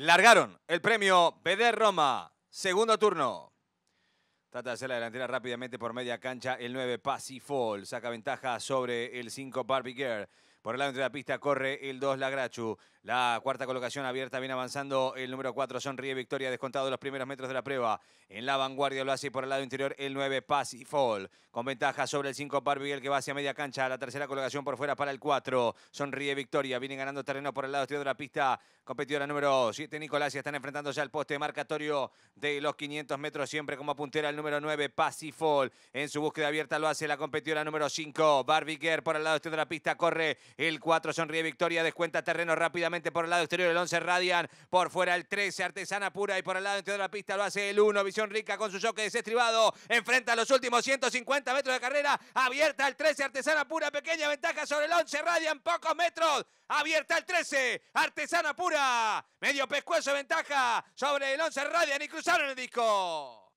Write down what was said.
Largaron el premio BD Roma, segundo turno. Trata de hacer la delantera rápidamente por media cancha. El 9 Fall. saca ventaja sobre el 5 Barbie Girl. Por el lado de la pista corre el 2 Lagrachu. La cuarta colocación abierta viene avanzando el número 4 Sonríe Victoria descontado los primeros metros de la prueba. En la vanguardia lo hace por el lado interior el 9 Paz y Fall. Con ventaja sobre el 5 Barbiguer, que va hacia media cancha. La tercera colocación por fuera para el 4. Sonríe Victoria. Viene ganando terreno por el lado exterior de la pista. Competidora número 7 Nicolás y están enfrentándose al poste marcatorio de los 500 metros. Siempre como puntera el número 9 Paz y Fall. En su búsqueda abierta lo hace la competidora número 5 Barbiguer. por el lado exterior de la pista. Corre el 4 sonríe victoria, descuenta terreno rápidamente por el lado exterior. El 11 Radian por fuera. El 13 Artesana Pura y por el lado interior de la pista lo hace el 1. Visión Rica con su choque desestribado. Enfrenta los últimos 150 metros de carrera. Abierta el 13 Artesana Pura. Pequeña ventaja sobre el 11 Radian. Pocos metros. Abierta el 13 Artesana Pura. Medio pescuezo ventaja sobre el 11 Radian y cruzaron el disco.